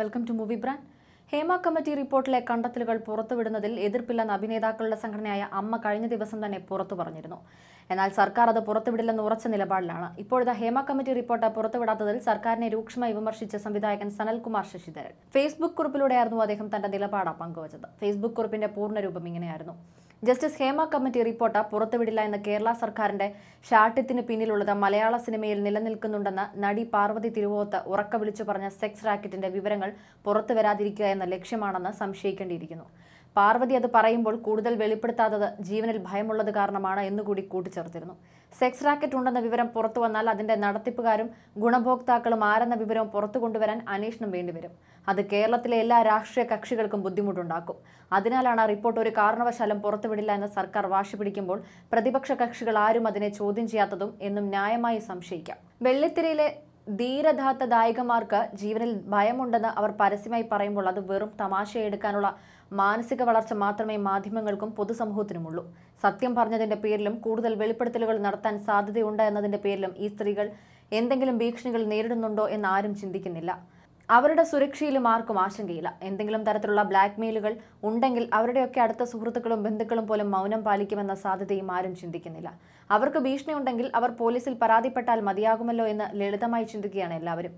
welcome to movie brand Hema committee റിപ്പോർട്ടിലെ കണ്ടെത്തലുകൾ പുറത്തുവിടുന്നതിൽ എതിർപ്പില്ലെന്ന് അഭിനേതാക്കളുടെ സംഘടനയായ അമ്മ കഴിഞ്ഞ ദിവസം തന്നെ പുറത്തു പറഞ്ഞിരുന്നു എന്നാൽ സർക്കാർ അത് പുറത്തുവിടില്ലെന്ന് ഉറച്ച നിലപാടിലാണ് ഇപ്പോഴത്തെ ഹേമ കമ്മിറ്റി റിപ്പോർട്ട് പുറത്തുവിടാത്തതിൽ സർക്കാരിനെ രൂക്ഷമായി വിമർശിച്ച സംവിധായകൻ സനൽകുമാർ ശശിധരൻ ഫേസ്ബുക്ക് കുറിപ്പിലൂടെയായിരുന്നു അദ്ദേഹം തന്റെ നിലപാട് പങ്കുവച്ചത് ഫേസ്ബുക്ക് കുറിപ്പിന്റെ പൂർണ്ണരൂപം ഇങ്ങനെയായിരുന്നു ജസ്റ്റിസ് ഹേമ കമ്മിറ്റി റിപ്പോർട്ട് പുറത്തുവിടില്ല എന്ന കേരള സർക്കാരിന്റെ ഷാട്ട്യത്തിന് പിന്നിലുള്ളത് മലയാള സിനിമയിൽ നിലനിൽക്കുന്നുണ്ടെന്ന് നടി പാർവതി തിരുവോത്ത് ഉറക്ക വിളിച്ചു പറഞ്ഞ സെക്സ് റാക്കറ്റിന്റെ വിവരങ്ങൾ പുറത്തുവരാതിരിക്കുക എന്ന ലക്ഷ്യമാണെന്ന് സംശയിക്കേണ്ടിയിരിക്കുന്നു പാർവതി അത് പറയുമ്പോൾ കൂടുതൽ വെളിപ്പെടുത്താത്തത് ജീവനിൽ ഭയമുള്ളത് കാരണമാണ് എന്നുകൂടി കൂട്ടിച്ചേർത്തിരുന്നു സെക്സ് റാക്കറ്റ് ഉണ്ടെന്ന വിവരം പുറത്തു വന്നാൽ അതിന്റെ നടത്തിപ്പുകാരും ഗുണഭോക്താക്കളും ആരെന്ന വിവരം പുറത്തു കൊണ്ടുവരാൻ അന്വേഷണം വേണ്ടിവരും അത് കേരളത്തിലെ എല്ലാ രാഷ്ട്രീയ കക്ഷികൾക്കും ബുദ്ധിമുട്ടുണ്ടാക്കും അതിനാലാണ് റിപ്പോർട്ട് ഒരു കാരണവശാലും പുറത്തുവിടില്ല എന്ന് സർക്കാർ വാശി പിടിക്കുമ്പോൾ പ്രതിപക്ഷ കക്ഷികൾ ആരും അതിനെ ചോദ്യം ചെയ്യാത്തതും എന്നും ന്യായമായി സംശയിക്കാം വെള്ളിത്തിരയിലെ ധീരധാത്ത ദായികമാർക്ക് ജീവനിൽ ഭയമുണ്ടെന്ന് അവർ പരസ്യമായി പറയുമ്പോൾ അത് വെറും തമാശയെടുക്കാനുള്ള മാനസിക വളർച്ച മാത്രമേ മാധ്യമങ്ങൾക്കും പൊതുസമൂഹത്തിനുമുള്ളൂ സത്യം പറഞ്ഞതിന്റെ പേരിലും കൂടുതൽ വെളിപ്പെടുത്തലുകൾ നടത്താൻ സാധ്യതയുണ്ട് എന്നതിന്റെ പേരിലും ഈ സ്ത്രീകൾ എന്തെങ്കിലും ഭീഷണികൾ നേരിടുന്നുണ്ടോ എന്ന് ആരും ചിന്തിക്കുന്നില്ല അവരുടെ സുരക്ഷയിലും ആർക്കും ആശങ്കയില്ല എന്തെങ്കിലും തരത്തിലുള്ള ബ്ലാക്ക് മെയിലുകൾ ഉണ്ടെങ്കിൽ അവരുടെയൊക്കെ അടുത്ത സുഹൃത്തുക്കളും ബന്ധുക്കളും പോലും മൗനം പാലിക്കുമെന്ന സാധ്യതയും ആരും ചിന്തിക്കുന്നില്ല അവർക്ക് ഭീഷണി ഉണ്ടെങ്കിൽ അവർ പോലീസിൽ പരാതിപ്പെട്ടാൽ മതിയാകുമല്ലോ എന്ന് ലളിതമായി ചിന്തിക്കുകയാണ് എല്ലാവരും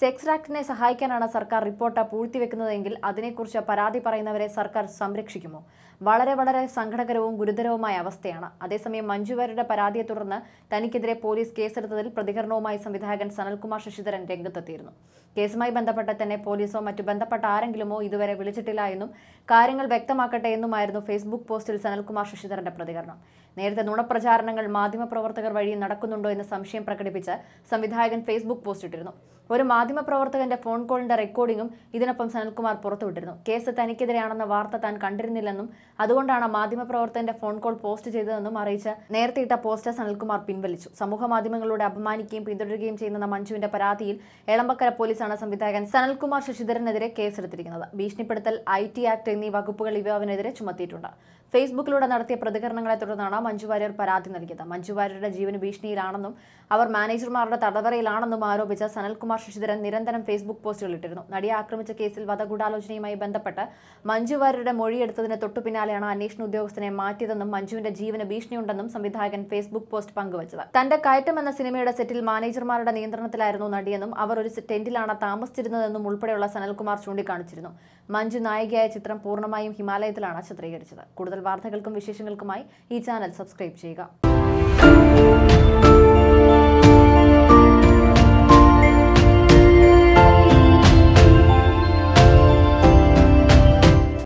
സെക്സ് ആക്ടിനെ സഹായിക്കാനാണ് സർക്കാർ റിപ്പോർട്ട് പൂഴ്ത്തിവെക്കുന്നതെങ്കിൽ അതിനെക്കുറിച്ച് പരാതി പറയുന്നവരെ സർക്കാർ സംരക്ഷിക്കുമോ വളരെ വളരെ സങ്കടകരവും ഗുരുതരവുമായ അവസ്ഥയാണ് അതേസമയം മഞ്ജുവാര്യയുടെ പരാതിയെ തുടർന്ന് തനിക്കെതിരെ പോലീസ് കേസെടുത്തതിൽ പ്രതികരണവുമായി സംവിധായകൻ സനൽകുമാർ ശശിധരൻ രംഗത്തെത്തിയിരുന്നു കേസുമായി ബന്ധപ്പെട്ട് തന്നെ പോലീസോ മറ്റു ബന്ധപ്പെട്ട ആരെങ്കിലുമോ ഇതുവരെ വിളിച്ചിട്ടില്ല എന്നും കാര്യങ്ങൾ വ്യക്തമാക്കട്ടെ എന്നുമായിരുന്നു ഫേസ്ബുക്ക് പോസ്റ്റിൽ സനൽകുമാർ ശശിധരന്റെ പ്രതികരണം നേരത്തെ നുണപ്രചാരണങ്ങൾ മാധ്യമപ്രവർത്തകർ വഴി നടക്കുന്നുണ്ടോ എന്ന സംശയം പ്രകടിപ്പിച്ച് സംവിധായകൻ ഫേസ്ബുക്ക് പോസ്റ്റ് ഇട്ടിരുന്നു ഒരു മാധ്യമപ്രവർത്തകന്റെ ഫോൺ കോളിന്റെ റെക്കോർഡിംഗും ഇതിനൊപ്പം സനൽകുമാർ പുറത്തുവിട്ടിരുന്നു കേസ് തനിക്കെതിരെയാണെന്ന വാർത്ത താൻ കണ്ടിരുന്നില്ലെന്നും അതുകൊണ്ടാണ് മാധ്യമപ്രവർത്തകന്റെ ഫോൺ കോൾ പോസ്റ്റ് ചെയ്തതെന്നും അറിയിച്ച് നേരത്തെയിട്ട പോസ്റ്റ് സനൽകുമാർ പിൻവലിച്ചു സമൂഹ മാധ്യമങ്ങളിലൂടെ അപമാനിക്കുകയും പിന്തുടരുകയും ചെയ്യുന്ന മഞ്ജുവിന്റെ പരാതിയിൽ എളമ്പക്കര പോലീസാണ് സംവിധായകൻ സനൽകുമാർ ശശിധരനെതിരെ കേസെടുത്തിരിക്കുന്നത് ഭീഷണിപ്പെടുത്തൽ ഐ ടി ആക്ട് എന്നീ വകുപ്പുകൾ ഇവ അവനെതിരെ ചുമത്തിയിട്ടുണ്ട് ഫേസ്ബുക്കിലൂടെ നടത്തിയ പ്രതികരണങ്ങളെ തുടർന്നാണ് മഞ്ജു വാര്യർ പരാതി നൽകിയത് മഞ്ജു വാര്യരുടെ ജീവന് ഭീഷണിയിലാണെന്നും അവർ മാനേജർമാരുടെ തടവറയിലാണെന്നും ആരോപിച്ച സനൽകുമാർ ശശിധരൻ നിരന്തരം ഫേസ്ബുക്ക് പോസ്റ്റുകൾ ഇട്ടിരുന്നു നടിയെ ആക്രമിച്ച കേസിൽ വധഗൂഢാലോചനയുമായി ബന്ധപ്പെട്ട് മഞ്ജു വാര്യരുടെ മൊഴിയെടുത്തതിന് തൊട്ടുപിന്നാലെയാണ് അന്വേഷണ ഉദ്യോഗസ്ഥനെ മാറ്റിയതെന്നും മഞ്ജുവിന്റെ ജീവന് ഭീഷണിയുണ്ടെന്നും സംവിധായകൻ ഫേസ്ബുക്ക് പോസ്റ്റ് പങ്കുവച്ചത് തന്റെ കയറ്റം എന്ന സിനിമയുടെ സെറ്റിൽ മാനേജർമാരുടെ നിയന്ത്രണത്തിലായിരുന്നു നടിയെന്നും അവർ ഒരു ടെന്റിലാണ് താമസിച്ചിരുന്നതെന്നും ഉൾപ്പെടെയുള്ള സനൽകുമാർ ചൂണ്ടിക്കാണിച്ചിരുന്നു മഞ്ജു നായികയായ ചിത്രം പൂർണ്ണമായും ഹിമാലയത്തിലാണ് ചിത്രീകരിച്ചത് കൂടുതൽ വാർത്തകൾക്കും വിശേഷങ്ങൾക്കുമായി ഈ ചാനൽ സബ്സ്ക്രൈബ് ചെയ്യുക